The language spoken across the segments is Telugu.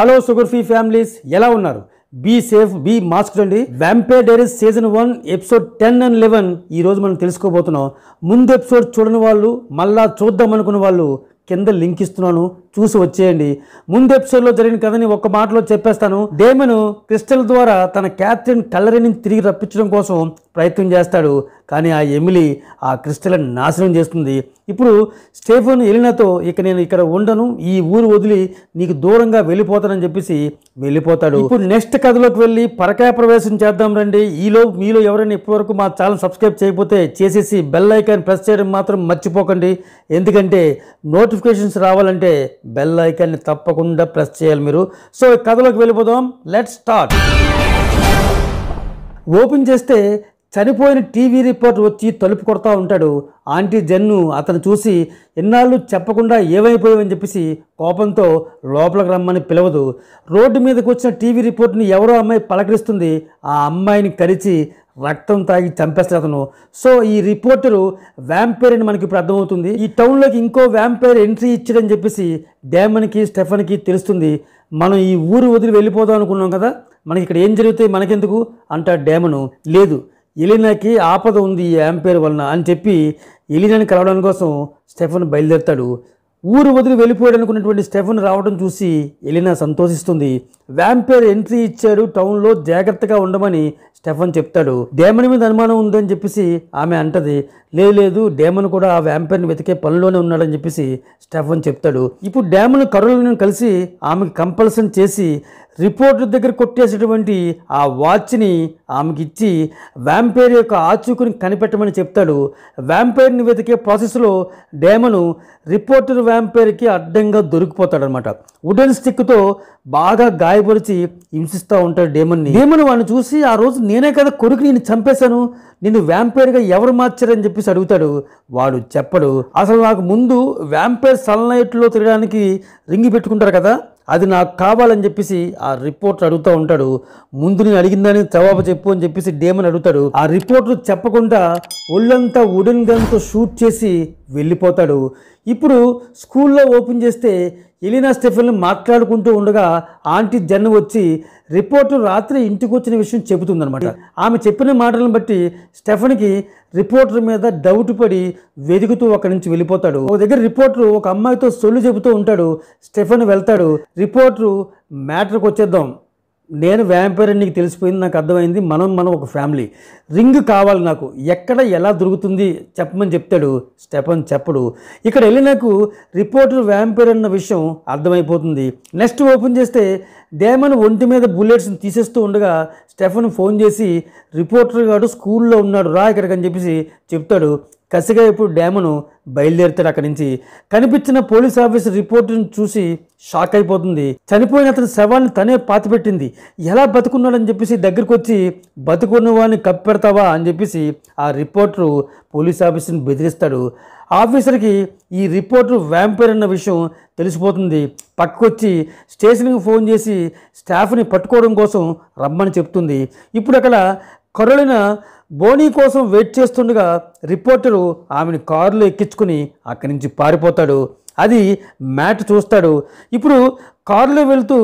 హలో షుగర్ ఫ్రీ ఫ్యామిలీస్ ఎలా ఉన్నారు బీ సేఫ్ బీ మాస్క్ అండి vampire diaries season one episode ten and eleven ఈరోజు మనం తెలుసుకోబోతున్నాం ముందు ఎపిసోడ్ చూడని వాళ్ళు మళ్ళా చూద్దాం అనుకున్న వాళ్ళు కింద లింక్ ఇస్తున్నాను చూసి వచ్చేయండి ముందు ఎపిసోడ్లో జరిగిన కథని ఒక్క మాటలో చెప్పేస్తాను డేమన్ క్రిస్టల్ ద్వారా తన క్యాథరిన్ కళ్ళరి తిరిగి రప్పించడం కోసం ప్రయత్నం చేస్తాడు కానీ ఆ ఎమిలి ఆ క్రిస్టలను నాశనం చేస్తుంది ఇప్పుడు స్టేఫన్ ఎలినాతో ఇక నేను ఇక్కడ ఉండను ఈ ఊరు వదిలి నీకు దూరంగా వెళ్ళిపోతానని చెప్పేసి వెళ్ళిపోతాడు ఇప్పుడు నెక్స్ట్ కథలోకి వెళ్ళి పరకాయ ప్రవేశం చేద్దాం రండి ఈలో మీలో ఎవరైనా ఇప్పటివరకు మా ఛానల్ సబ్స్క్రైబ్ చేయకపోతే చేసేసి బెల్ ఐకాన్ ప్రెస్ చేయడం మాత్రం మర్చిపోకండి ఎందుకంటే నోటిఫికేషన్స్ రావాలంటే బెల్ ఐకాన్ని తప్పకుండా ప్రెస్ చేయాలి మీరు సో కథలోకి వెళ్ళిపోదాం లెట్ స్టార్ట్ ఓపెన్ చేస్తే చనిపోయిన టీవీ రిపోర్టర్ వచ్చి తలుపు కొడతా ఉంటాడు ఆంటీ జన్ను అతను చూసి ఎన్నాళ్ళు చెప్పకుండా ఏమైపోయావని చెప్పేసి కోపంతో లోపలికి రమ్మని పిలవదు రోడ్డు మీదకి వచ్చిన టీవీ రిపోర్ట్ని ఎవరో అమ్మాయి పలకరిస్తుంది ఆ అమ్మాయిని కరిచి రక్తం తాగి చంపేస్తాడు అతను సో ఈ రిపోర్టరు వ్యాంపైర్ అని మనకి ఇప్పుడు అర్థమవుతుంది ఈ టౌన్లోకి ఇంకో వ్యాంపైర్ ఎంట్రీ ఇచ్చాడని చెప్పేసి డ్యామన్కి స్టెఫన్కి తెలుస్తుంది మనం ఈ ఊరు వదిలి వెళ్ళిపోదాం అనుకున్నాం కదా మనకి ఇక్కడ ఏం జరిగితే మనకెందుకు అంటాడు డ్యామను లేదు ఎలినాకి ఆపద ఉంది ఈ యాంపేర్ వలన అని చెప్పి ఎలినాని కలవడం కోసం స్టెఫన్ బయలుదేరుతాడు ఊరు వదిలి వెళ్ళిపోయాడు అనుకున్నటువంటి స్టెఫన్ రావడం చూసి ఎలినా సంతోషిస్తుంది వ్యాంపేర్ ఎంట్రీ ఇచ్చాడు టౌన్లో జాగ్రత్తగా ఉండమని స్టెఫన్ చెప్తాడు డేమన్ మీద అనుమానం ఉందని చెప్పేసి ఆమె అంటది లేదు లేదు డేమన్ కూడా ఆ వ్యాంపైర్ని వెతికే పనిలోనే ఉన్నాడని చెప్పేసి స్టెఫన్ చెప్తాడు ఇప్పుడు డేమన్ కరులను కలిసి ఆమెకు కంపల్సన్ చేసి రిపోర్టర్ దగ్గర కొట్టేసినటువంటి ఆ వాచ్ని ఆమెకి ఇచ్చి వ్యాంపైర్ యొక్క ఆచూకుని కనిపెట్టమని చెప్తాడు వ్యాంపైర్ని వెతికే ప్రాసెస్లో డేమను రిపోర్టర్ వ్యాంపైర్కి అడ్డంగా దొరికిపోతాడనమాట వుడెన్ స్టిక్తో బాగా గాయపరిచి హింసిస్తూ ఉంటాడు డేమన్ని డేమన్ వాడిని చూసి ఆ రోజు నేనే కదా కొడుకు నేను చంపేశాను నేను వ్యాంపైర్గా ఎవరు మార్చారని చెప్పేసి అడుగుతాడు వాడు చెప్పడు అసలు నాకు ముందు వ్యాంపైర్ సన్లైట్లో తిరగడానికి రింగి పెట్టుకుంటారు కదా అది నాకు కావాలని చెప్పేసి ఆ రిపోర్టర్ అడుగుతూ ఉంటాడు ముందు నేను అడిగిందని జవాబు చెప్పు అని చెప్పేసి డేమన్ అడుగుతాడు ఆ రిపోర్టర్ చెప్పకుండా ఒళ్ళంతా ఉడన్ గన్తో షూట్ చేసి వెళ్ళిపోతాడు ఇప్పుడు స్కూల్లో ఓపెన్ చేస్తే ఎలినా స్టెఫెన్ మాట్లాడుకుంటూ ఉండగా ఆంటీ జన్ వచ్చి రిపోర్టర్ రాత్రి ఇంటికి వచ్చిన విషయం చెబుతుందనమాట ఆమె చెప్పిన మాటలను బట్టి స్టెఫెన్కి రిపోర్టర్ మీద డౌట్ పడి వెతుకుతూ అక్కడి నుంచి వెళ్ళిపోతాడు ఒక దగ్గర రిపోర్టర్ ఒక అమ్మాయితో సొల్లు చెబుతూ ఉంటాడు స్టెఫన్ వెళ్తాడు రిపోర్టరు మ్యాటర్కి వచ్చేద్దాం నేను వ్యాంపైర్ నీకు తెలిసిపోయింది నాకు అర్థమైంది మనం మనం ఒక ఫ్యామిలీ రింగ్ కావాలి నాకు ఎక్కడ ఎలా దొరుకుతుంది చెప్పమని చెప్తాడు స్టెఫన్ చెప్పడు ఇక్కడ వెళ్ళి నాకు రిపోర్టర్ వ్యాంపైర్ అన్న విషయం అర్థమైపోతుంది నెక్స్ట్ ఓపెన్ చేస్తే డేమన్ ఒంటి మీద బుల్లెట్స్ని తీసేస్తూ ఉండగా స్టెఫన్ ఫోన్ చేసి రిపోర్టర్ గారు స్కూల్లో ఉన్నాడు రా ఇక్కడికని చెప్పేసి చెప్తాడు కసిగా ఇప్పుడు డ్యామును బయలుదేరుతాడు అక్కడి నుంచి కనిపించిన పోలీస్ ఆఫీసర్ రిపోర్టును చూసి షాక్ అయిపోతుంది చనిపోయిన అతని శవాన్ని తనే పాతిపెట్టింది ఎలా బతుకున్నాడని చెప్పేసి దగ్గరికి వచ్చి బతుకున్న వాడిని కప్పెడతావా అని చెప్పేసి ఆ రిపోర్టరు పోలీస్ ఆఫీసర్ని బెదిరిస్తాడు ఆఫీసర్కి ఈ రిపోర్టర్ వ్యాంపైర్ అన్న విషయం తెలిసిపోతుంది పక్కకొచ్చి స్టేషన్కి ఫోన్ చేసి స్టాఫ్ని పట్టుకోవడం కోసం రమ్మని చెప్తుంది ఇప్పుడు అక్కడ కరోలిన బోనీ కోసం వెయిట్ చేస్తుండగా రిపోర్టరు ఆమెను కారులో ఎక్కించుకుని అక్కడి నుంచి పారిపోతాడు అది మ్యాట్ చూస్తాడు ఇప్పుడు కారులో వెళుతూ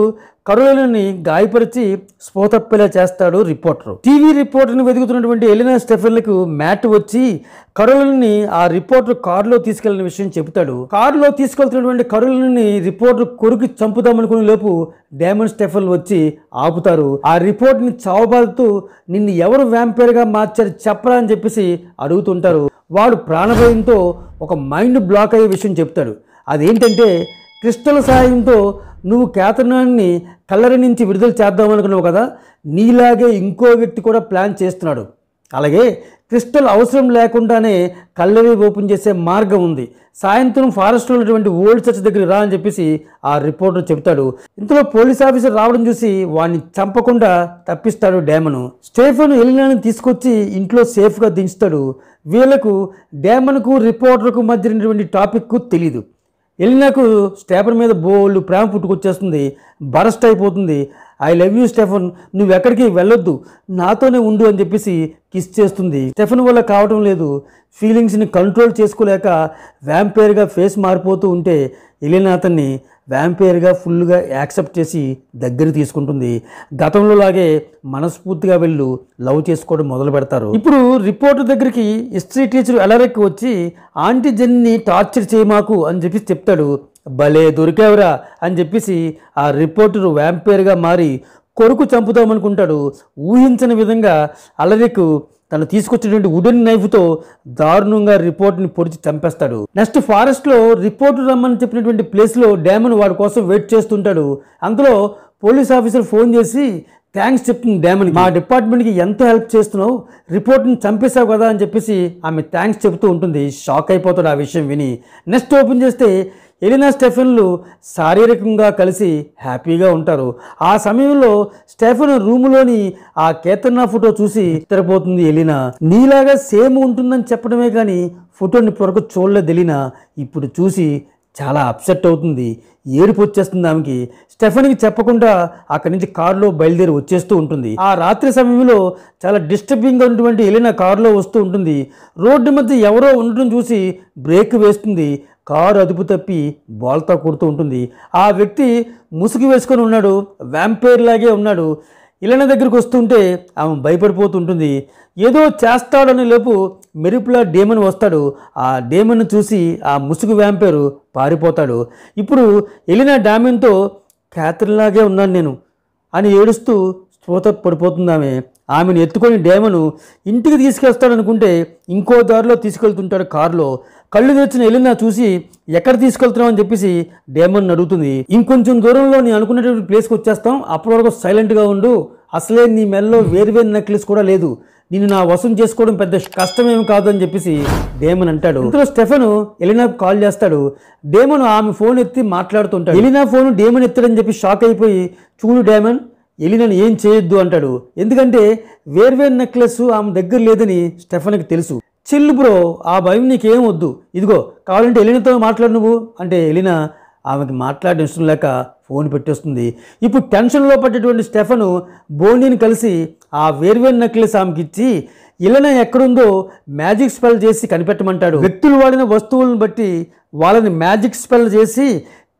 కరులను గాయపరిచి స్పోతప్పేలా చేస్తాడు రిపోర్టర్ టీవీ రిపోర్టర్ని వెతుకుతున్నటువంటి ఎలినా స్టెఫెన్లకు మ్యాట్ వచ్చి కరులని ఆ రిపోర్టర్ కారులో తీసుకెళ్లిన విషయం చెబుతాడు కారులో తీసుకెళ్తున్నటువంటి కరులని రిపోర్టర్ కొరికి చంపుదామనుకునే లోపు డైమండ్ స్టెఫెన్ వచ్చి ఆపుతారు ఆ రిపోర్ట్ని చావబాదుతూ నిన్ను ఎవరు వ్యాంపైర్గా మార్చారు చెప్పరా అని చెప్పేసి అడుగుతుంటారు వాడు ప్రాణభయంతో ఒక మైండ్ బ్లాక్ అయ్యే విషయం చెప్తాడు అదేంటంటే క్రిస్టల్ సహాయంతో నువ్వు కేతనాన్ని కల్లరి నుంచి విడుదల చేద్దాం అనుకున్నావు కదా నీలాగే ఇంకో వ్యక్తి కూడా ప్లాన్ చేస్తున్నాడు అలాగే క్రిస్టల్ అవసరం లేకుండానే కల్లరి ఓపెన్ చేసే మార్గం ఉంది సాయంత్రం ఫారెస్ట్లో ఉన్నటువంటి ఓల్డ్ చర్చ్ దగ్గర రా అని చెప్పేసి ఆ రిపోర్టర్ చెబుతాడు ఇంతలో పోలీస్ ఆఫీసర్ రావడం చూసి వాడిని చంపకుండా తప్పిస్తాడు డ్యామను స్టేఫన్ ఎలినాని తీసుకొచ్చి ఇంట్లో సేఫ్గా దించుతాడు వీళ్లకు డ్యామన్కు రిపోర్టర్కు మధ్య టాపిక్ తెలియదు వెళ్ళినాకు స్టేఫన్ మీద బోళ్ళు ప్రేమ పుట్టుకొచ్చేస్తుంది బరస్ట్ అయిపోతుంది ఐ లవ్ యూ స్టెఫన్ నువ్వు ఎక్కడికి వెళ్ళొద్దు నాతోనే ఉండు అని చెప్పేసి కిస్ చేస్తుంది స్టెఫన్ వల్ల కావటం లేదు ఫీలింగ్స్ని కంట్రోల్ చేసుకోలేక వ్యాంపేర్గా ఫేస్ మారిపోతూ ఉంటే ఎలినా అతన్ని వ్యాంపైర్గా ఫుల్గా యాక్సెప్ట్ చేసి దగ్గర తీసుకుంటుంది గతంలో లాగే మనస్ఫూర్తిగా వెళ్ళు లవ్ చేసుకోవడం మొదలు పెడతారు ఇప్పుడు రిపోర్ట్ దగ్గరికి హిస్టరీ టీచర్ ఎలరెక్ వచ్చి ఆంటీ జెన్ని టార్చర్ చేయమాకు అని చెప్పేసి చెప్తాడు భలే దొరికావురా అని చెప్పేసి ఆ రిపోర్టర్ వ్యాంపైర్గా మారి కొడుకు చంపుదామనుకుంటాడు ఊహించని విధంగా అలరిక్ తను తీసుకొచ్చినటువంటి వుడెన్ నైఫ్తో దారుణంగా రిపోర్ట్ని పొడిచి చంపేస్తాడు నెక్స్ట్ ఫారెస్ట్లో రిపోర్ట్ రమ్మని చెప్పినటువంటి ప్లేస్లో డ్యామన్ వాడి కోసం వెయిట్ చేస్తుంటాడు అందులో పోలీస్ ఆఫీసర్ ఫోన్ చేసి థ్యాంక్స్ చెప్తుంది డ్యామన్ మా డిపార్ట్మెంట్కి ఎంత హెల్ప్ చేస్తున్నావు రిపోర్ట్ని చంపేశావు కదా అని చెప్పేసి ఆమె థ్యాంక్స్ చెబుతూ ఉంటుంది షాక్ అయిపోతాడు ఆ విషయం విని నెక్స్ట్ ఓపెన్ చేస్తే ఎలినా స్టెఫెన్లు శారీరకంగా కలిసి హ్యాపీగా ఉంటారు ఆ సమయంలో స్టెఫెన్ రూములోని ఆ కేతన్నా ఫోటో చూసి తెరపోతుంది ఎలినా నీలాగా సేమ్ ఉంటుందని చెప్పడమే కానీ ఫోటోని పొరకు చూడలేదు ఎలినా ఇప్పుడు చూసి చాలా అప్సెట్ అవుతుంది ఏడుపు వచ్చేస్తుంది ఆమెకి స్టెఫన్కి చెప్పకుండా అక్కడి నుంచి కారులో బయలుదేరి వచ్చేస్తూ ఉంటుంది ఆ రాత్రి సమయంలో చాలా డిస్టర్బింగ్గా ఉన్నటువంటి వెళ్ళిన కారులో వస్తూ ఉంటుంది రోడ్డు మధ్య ఎవరో ఉండడం చూసి బ్రేక్ వేస్తుంది కారు అదుపు తప్పి బాల్తో కొడుతూ ఉంటుంది ఆ వ్యక్తి ముసుగు వేసుకొని ఉన్నాడు వ్యాంపైర్ లాగే ఉన్నాడు ఇలాన దగ్గరికి వస్తుంటే ఆమె భయపడిపోతుంటుంది ఏదో చేస్తాడనే లోపు మెరుపులా డేమన్ వస్తాడు ఆ డేమన్ చూసి ఆ ముసుగు వ్యాంపేరు పారిపోతాడు ఇప్పుడు ఎలినా డామెన్తో లాగే ఉన్నాను నేను అని ఏడుస్తూ పోత పడిపోతుంది ఆమె ఆమెను ఎత్తుకొని డేమను ఇంటికి తీసుకెళ్తాడనుకుంటే ఇంకో దారిలో తీసుకెళ్తుంటాడు కారులో కళ్ళు తెచ్చిన వెళ్ళిన చూసి ఎక్కడ తీసుకెళ్తున్నావు అని చెప్పేసి డేమన్ అడుగుతుంది ఇంకొంచెం దూరంలో నేను అనుకున్నటువంటి ప్లేస్కి వచ్చేస్తాం అప్పటి వరకు సైలెంట్గా ఉండు అసలే నీ మెల్లో వేరువేరు నెక్లెస్ కూడా లేదు నిన్ను నా వసం చేసుకోవడం పెద్ద కష్టమేమి కాదు అని చెప్పేసి డేమన్ అంటాడు ఇంట్లో స్టెఫెన్ ఎలినాకు కాల్ చేస్తాడు డేమన్ ఆమె ఫోన్ ఎత్తి మాట్లాడుతుంటాడు ఎలినా ఫోన్ డేమన్ ఎత్తాడని చెప్పి షాక్ అయిపోయి చూడు డేమన్ ఎలినను ఏం చేయొద్దు అంటాడు ఎందుకంటే వేర్వేర్ నెక్లెస్ ఆమె దగ్గర లేదని స్టెఫన్కి తెలుసు చెల్లు బ్రో ఆ భయం నీకేం వద్దు ఇదిగో కావాలంటే ఎలినతో మాట్లాడు నువ్వు అంటే ఎలిన ఆమెకి మాట్లాడడం ఇష్టం లేక ఫోన్ పెట్టేస్తుంది ఇప్పుడు టెన్షన్లో పడ్డటువంటి స్టెఫను బోనీని కలిసి ఆ వేర్వేరు నెక్లెస్ ఆమెకి ఇచ్చి ఇలన ఎక్కడుందో మ్యాజిక్ స్పెల్ చేసి కనిపెట్టమంటాడు వ్యక్తులు వాడిన వస్తువులను బట్టి వాళ్ళని మ్యాజిక్ స్పెల్ చేసి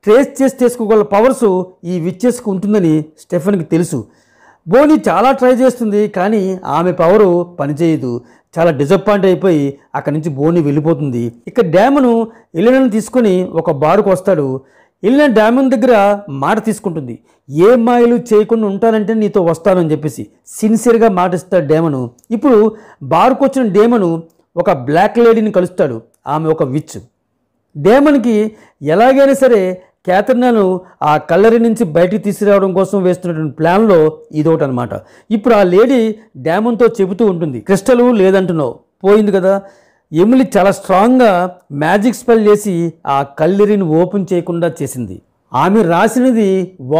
ట్రేస్ చేసి చేసుకోగల పవర్స్ ఈ విచ్చేసుకు ఉంటుందని స్టెఫెన్కి తెలుసు బోని చాలా ట్రై చేస్తుంది కానీ ఆమె పవరు పనిచేయదు చాలా డిసప్పాయింట్ అయిపోయి అక్కడి నుంచి బోని వెళ్ళిపోతుంది ఇక డ్యామును ఇల్లినని తీసుకొని ఒక బారుకు వస్తాడు వెళ్ళిన డ్యామున్ దగ్గర మాట తీసుకుంటుంది ఏ మాయలు చేయకుండా ఉంటానంటే నీతో వస్తానని చెప్పేసి సిన్సియర్గా మాట ఇస్తాడు డ్యామను ఇప్పుడు బారుకు వచ్చిన డేమను ఒక బ్లాక్ లేడీని కలుస్తాడు ఆమె ఒక విచ్ డేమన్కి ఎలాగైనా సరే క్యాథరిన్ను ఆ కల్లరి నుంచి బయటికి తీసుకురావడం కోసం వేస్తున్నటువంటి ప్లాన్లో ఇదొకటి అనమాట ఇప్పుడు ఆ లేడీ డ్యామన్తో చెబుతూ ఉంటుంది క్రిస్టలు లేదంటున్నావు పోయింది కదా ఎమిలి చాలా స్ట్రాంగ్గా మ్యాజిక్ స్పెల్ చేసి ఆ కల్లరిని ఓపెన్ చేయకుండా చేసింది ఆమె రాసినది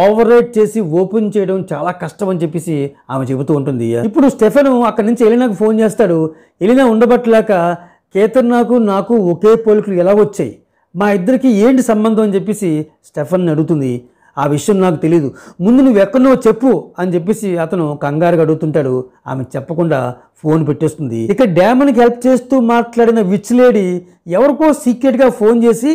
ఓవర్రేట్ చేసి ఓపెన్ చేయడం చాలా కష్టం అని చెప్పేసి ఆమె చెబుతూ ఉంటుంది ఇప్పుడు స్టెఫెను అక్కడి నుంచి ఎలినాకు ఫోన్ చేస్తాడు ఎలినా ఉండబట్టలేక కేతర్నాకు నాకు ఒకే పోలికలు ఎలా వచ్చాయి మా ఇద్దరికి ఏంటి సంబంధం అని చెప్పేసి స్టెఫన్ అడుగుతుంది ఆ విషయం నాకు తెలియదు ముందు నువ్వు ఎక్కడో చెప్పు అని చెప్పేసి అతను కంగారుగా అడుగుతుంటాడు ఆమె చెప్పకుండా ఫోన్ పెట్టేస్తుంది ఇక డ్యామ్కి హెల్ప్ చేస్తూ మాట్లాడిన విచ్ లేడీ ఎవరికో సీక్రెట్గా ఫోన్ చేసి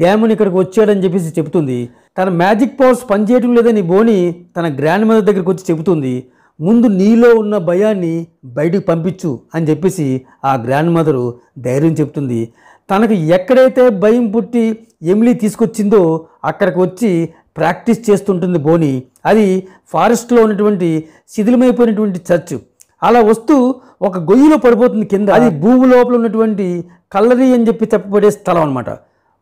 డ్యామ్ని ఇక్కడికి వచ్చాడని చెప్పేసి చెబుతుంది తన మ్యాజిక్ పవర్స్ పనిచేయటం లేదని బోని తన గ్రాండ్ మదర్ దగ్గరికి వచ్చి చెబుతుంది ముందు నీలో ఉన్న భయాన్ని బయటికి పంపించు అని చెప్పేసి ఆ గ్రాండ్ మదరు ధైర్యం చెప్తుంది తనకు ఎక్కడైతే భయం పుట్టి ఎమిలీ తీసుకొచ్చిందో అక్కడికి వచ్చి ప్రాక్టీస్ చేస్తుంటుంది బోని అది ఫారెస్ట్లో ఉన్నటువంటి శిథిలమైపోయినటువంటి చర్చ్ అలా వస్తూ ఒక గొయ్యిలో పడిపోతుంది కింద అది భూమి లోపల ఉన్నటువంటి కల్లరీ అని చెప్పి చెప్పబడే స్థలం అనమాట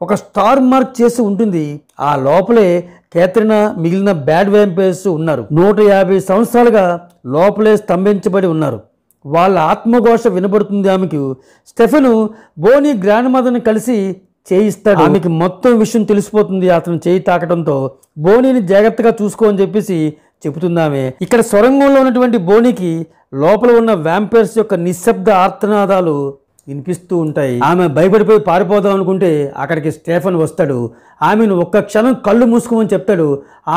ఒక స్టార్ మార్క్ చేసి ఉంటుంది ఆ లోపలే కేత్రిన మిగిలిన బ్యాడ్ వ్యాంపైర్స్ ఉన్నారు నూట యాభై సంవత్సరాలుగా లోపలే స్తంభించబడి ఉన్నారు వాళ్ళ ఆత్మఘోష వినబడుతుంది ఆమెకు స్టెఫెను బోని గ్రాండ్ మదర్ని కలిసి చేయిస్తాడు ఆమెకి మొత్తం విషయం తెలిసిపోతుంది అతను చేయి తాకడంతో బోనీని జాగ్రత్తగా చూసుకో అని చెప్పేసి చెబుతుందామె ఇక్కడ సొరంగంలో ఉన్నటువంటి బోనికి లోపల ఉన్న వ్యాంపైర్స్ యొక్క నిశ్శబ్ద ఆర్తనాదాలు వినిపిస్తూ ఉంటాయి ఆమె భయపడిపోయి పారిపోదాం అనుకుంటే అక్కడికి స్టేఫన్ వస్తాడు ఆమెను ఒక్క క్షణం కళ్ళు మూసుకోమని చెప్తాడు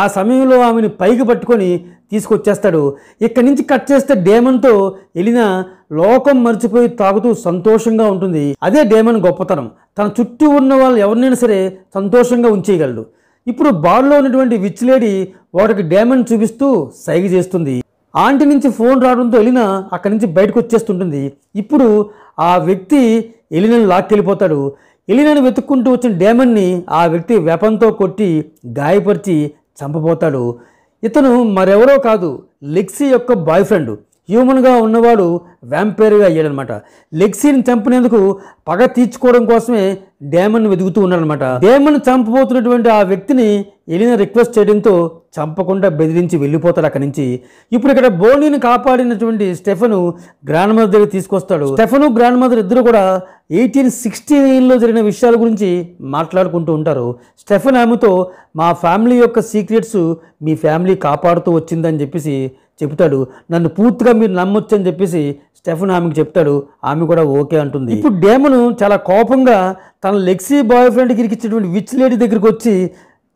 ఆ సమయంలో ఆమెను పైకి పట్టుకొని తీసుకొచ్చేస్తాడు ఇక్కడి నుంచి కట్ చేస్తే డేమన్తో వెళ్ళిన లోకం మర్చిపోయి తాగుతూ సంతోషంగా ఉంటుంది అదే డేమన్ గొప్పతనం తన చుట్టూ ఉన్న వాళ్ళు ఎవరినైనా సరే సంతోషంగా ఉంచేయగలడు ఇప్పుడు బార్లో ఉన్నటువంటి విచ్ లేడీ వాడికి డేమన్ చూపిస్తూ సైగ చేస్తుంది ఆంటీ నుంచి ఫోన్ రావడంతో వెళ్ళిన అక్కడి నుంచి బయటకు వచ్చేస్తుంటుంది ఇప్పుడు ఆ వ్యక్తి ఎలినని లాక్కెళ్ళిపోతాడు ఎలినని వెతుక్కుంటూ వచ్చిన డేమన్ని ఆ వ్యక్తి వెపంతో కొట్టి గాయపరిచి చంపబోతాడు ఇతను మరెవరో కాదు లెక్సీ యొక్క బాయ్ ఫ్రెండు హ్యూమన్గా ఉన్నవాడు వ్యాంపైర్గా అయ్యాడనమాట లెక్సీని చంపినందుకు పగ తీర్చుకోవడం కోసమే డేమన్ వెతుకుతూ ఉన్నాడనమాట డేమన్ చంపబోతున్నటువంటి ఆ వ్యక్తిని ఎలిన రిక్వెస్ట్ చేయడంతో చంపకుండా బెదిరించి వెళ్ళిపోతాడు అక్కడి నుంచి ఇప్పుడు ఇక్కడ బోనీని కాపాడినటువంటి స్టెఫను గ్రాండ్ మదర్ దగ్గర తీసుకొస్తాడు స్టెఫను గ్రాండ్ మదర్ ఇద్దరు కూడా ఎయిటీన్ సిక్స్టీ నైన్లో జరిగిన విషయాల గురించి మాట్లాడుకుంటూ ఉంటారు స్టెఫన్ ఆమెతో మా ఫ్యామిలీ యొక్క సీక్రెట్స్ మీ ఫ్యామిలీ కాపాడుతూ వచ్చిందని చెప్పేసి చెప్తాడు నన్ను పూర్తిగా మీరు నమ్మొచ్చు అని చెప్పేసి స్టెఫన్ ఆమెకు చెప్తాడు ఆమె కూడా ఓకే అంటుంది ఇప్పుడు డేమను చాలా కోపంగా తన లెక్సీ బాయ్ ఫ్రెండ్కి ఇరికిచ్చినటువంటి విచ్ లేడీ దగ్గరికి వచ్చి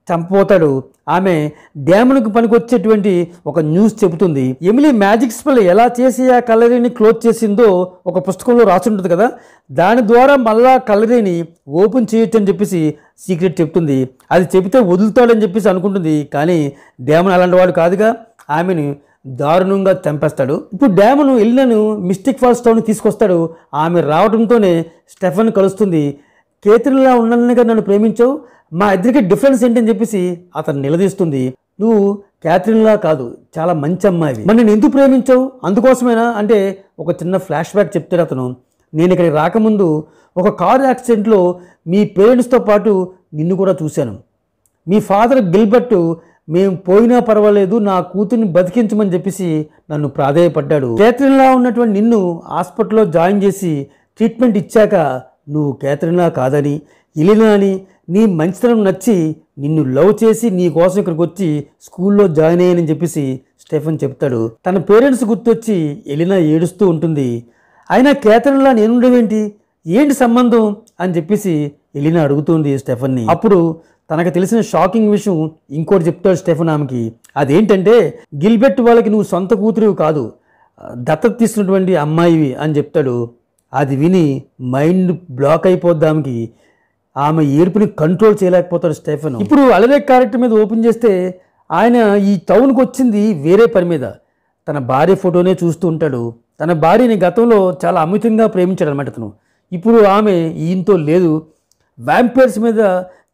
చంపబోతాడు ఆమె పనికి పనికొచ్చేటువంటి ఒక న్యూస్ చెబుతుంది ఎమిలీ మ్యాజిక్ స్పెల్ ఎలా చేసి ఆ కలరీని క్లోజ్ చేసిందో ఒక పుస్తకంలో రాసుంటుంది కదా దాని ద్వారా మళ్ళా కలరీని ఓపెన్ చేయొచ్చు అని చెప్పేసి సీక్రెట్ చెప్తుంది అది చెబితే వదులుతాడని చెప్పేసి అనుకుంటుంది కానీ డేమన్ అలాంటి వాడు కాదుగా ఆమెను దారుణంగా చంపేస్తాడు ఇప్పుడు డ్యామును ఇల్లను మిస్టిక్ టౌన్ తీసుకొస్తాడు ఆమె రావడంతోనే స్టెఫన్ కలుస్తుంది కేతిన్లా ఉన్నానుగా నన్ను ప్రేమించావు మా ఇద్దరికి డిఫరెన్స్ ఏంటని చెప్పేసి అతను నిలదీస్తుంది నువ్వు క్యాథరిన్లా కాదు చాలా మంచి అమ్మాయి మరి నేను ఎందుకు ప్రేమించావు అందుకోసమేనా అంటే ఒక చిన్న ఫ్లాష్ బ్యాక్ చెప్తాడు అతను నేను ఇక్కడికి రాకముందు ఒక కారు యాక్సిడెంట్లో మీ పేరెంట్స్తో పాటు నిన్ను కూడా చూశాను మీ ఫాదర్ గిల్బర్ట్ మేము పోయినా పర్వాలేదు నా కూతుర్ని బతికించమని చెప్పేసి నన్ను ప్రాధేయపడ్డాడు కేథరిన్లా ఉన్నటువంటి నిన్ను హాస్పిటల్లో జాయిన్ చేసి ట్రీట్మెంట్ ఇచ్చాక నువ్వు కేథరిన్లా కాదని ఇలినా అని నీ మంచితనం నచ్చి నిన్ను లవ్ చేసి నీ కోసం ఇక్కడికి వచ్చి స్కూల్లో జాయిన్ అయ్యానని చెప్పేసి స్టెఫెన్ చెప్తాడు తన పేరెంట్స్ గుర్తొచ్చి ఎలినా ఏడుస్తూ ఉంటుంది అయినా కేతన్లా నేనుండేవేంటి ఏంటి సంబంధం అని చెప్పేసి ఎలినా అడుగుతుంది స్టెఫన్ని అప్పుడు తనకు తెలిసిన షాకింగ్ విషయం ఇంకోటి చెప్తాడు స్టెఫన్ ఆమెకి అదేంటంటే గిల్బెట్ వాళ్ళకి నువ్వు సొంత కూతురు కాదు దత్తత తీసినటువంటి అమ్మాయివి అని చెప్తాడు అది విని మైండ్ బ్లాక్ అయిపోద్దామికి ఆమె ఏర్పుని కంట్రోల్ చేయలేకపోతాడు స్టెఫెన్ ఇప్పుడు అలరేక్ క్యారెక్టర్ మీద ఓపెన్ చేస్తే ఆయన ఈ టౌన్కి వచ్చింది వేరే పని మీద తన భార్య ఫోటోనే చూస్తూ ఉంటాడు తన భార్యని గతంలో చాలా అమితంగా ప్రేమించాడు అనమాట ఇప్పుడు ఆమె ఈయనతో లేదు వ్యాంపైర్స్ మీద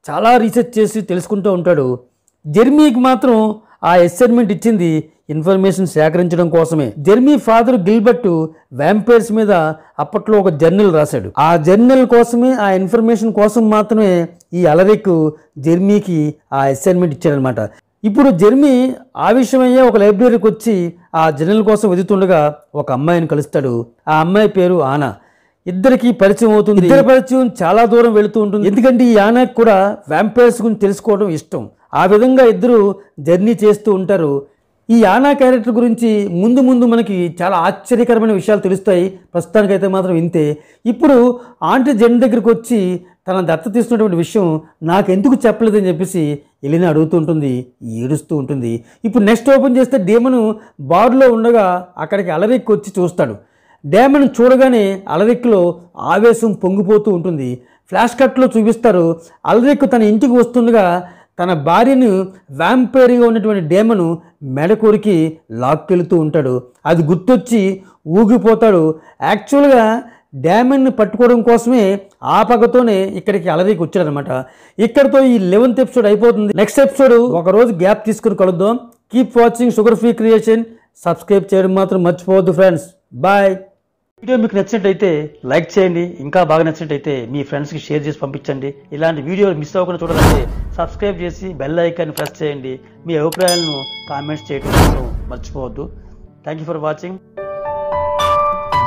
చాలా రీసెర్చ్ చేసి తెలుసుకుంటూ ఉంటాడు జెర్మీకి మాత్రం ఆ అసైన్మెంట్ ఇచ్చింది ఇన్ఫర్మేషన్ సేకరించడం కోసమే జెర్మీ ఫాదర్ గిల్బర్ట్ వ్యాంపైర్స్ మీద అప్పట్లో ఒక జర్నల్ రాశాడు ఆ జర్నల్ కోసమే ఆ ఇన్ఫర్మేషన్ కోసం మాత్రమే ఈ అలరిక్ జెర్మీకి ఆ అసైన్మెంట్ ఇచ్చాడనమాట ఇప్పుడు జెర్మీ ఆవిషమయ్యే ఒక లైబ్రరీకి వచ్చి ఆ జర్నల్ కోసం వెతుతుండగా ఒక అమ్మాయిని కలుస్తాడు ఆ అమ్మాయి పేరు ఆనా ఇద్దరికి పరిచయం అవుతుంది ఇద్దరి పరిచయం చాలా దూరం వెళుతూ ఉంటుంది ఎందుకంటే ఈ ఆనకు కూడా వ్యాంపైర్స్ గురించి తెలుసుకోవడం ఇష్టం ఆ విధంగా ఇద్దరు జర్నీ చేస్తూ ఉంటారు ఈ యానా క్యారెక్టర్ గురించి ముందు ముందు మనకి చాలా ఆశ్చర్యకరమైన విషయాలు తెలుస్తాయి ప్రస్తుతానికైతే మాత్రం ఇంతే ఇప్పుడు ఆంటీ జెన్ దగ్గరికి వచ్చి తన దత్త తీసుకున్నటువంటి విషయం నాకు చెప్పలేదు చెప్పలేదని చెప్పేసి ఎలిన ఉంటుంది ఏడుస్తూ ఉంటుంది ఇప్పుడు నెక్స్ట్ ఓపెన్ చేస్తే డేమను బార్లో ఉండగా అక్కడికి అలరిక్ వచ్చి చూస్తాడు డ్యామ్ను చూడగానే అలరిక్లో ఆవేశం పొంగిపోతూ ఉంటుంది ఫ్లాష్ కట్లో చూపిస్తారు అలరిక్ తన ఇంటికి వస్తుండగా తన భార్యను వ్యాంపైర్గా ఉన్నటువంటి డేమను మెడకొరికి లాక్కెళుతూ ఉంటాడు అది గుర్తొచ్చి ఊగిపోతాడు యాక్చువల్గా డ్యామన్ని పట్టుకోవడం కోసమే ఆ పగతోనే ఇక్కడికి అలరికి వచ్చాడనమాట ఇక్కడతో ఈ లెవెన్త్ ఎపిసోడ్ అయిపోతుంది నెక్స్ట్ ఎపిసోడ్ ఒకరోజు గ్యాప్ తీసుకుని కలుద్దాం keep watching sugar free creation subscribe చేయడం మాత్రం మర్చిపోవద్దు ఫ్రెండ్స్ బాయ్ వీడియో మీకు నచ్చినట్టయితే లైక్ చేయండి ఇంకా బాగా నచ్చినట్టయితే మీ ఫ్రెండ్స్కి షేర్ చేసి పంపించండి ఇలాంటి వీడియోలు మిస్ అవ్వకుండా చూడాలంటే సబ్స్క్రైబ్ చేసి బెల్ ఐకాన్ని ప్రెస్ చేయండి మీ అభిప్రాయాలను కామెంట్స్ చేయడం మర్చిపోవద్దు థ్యాంక్ యూ ఫర్ వాచింగ్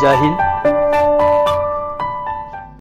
జై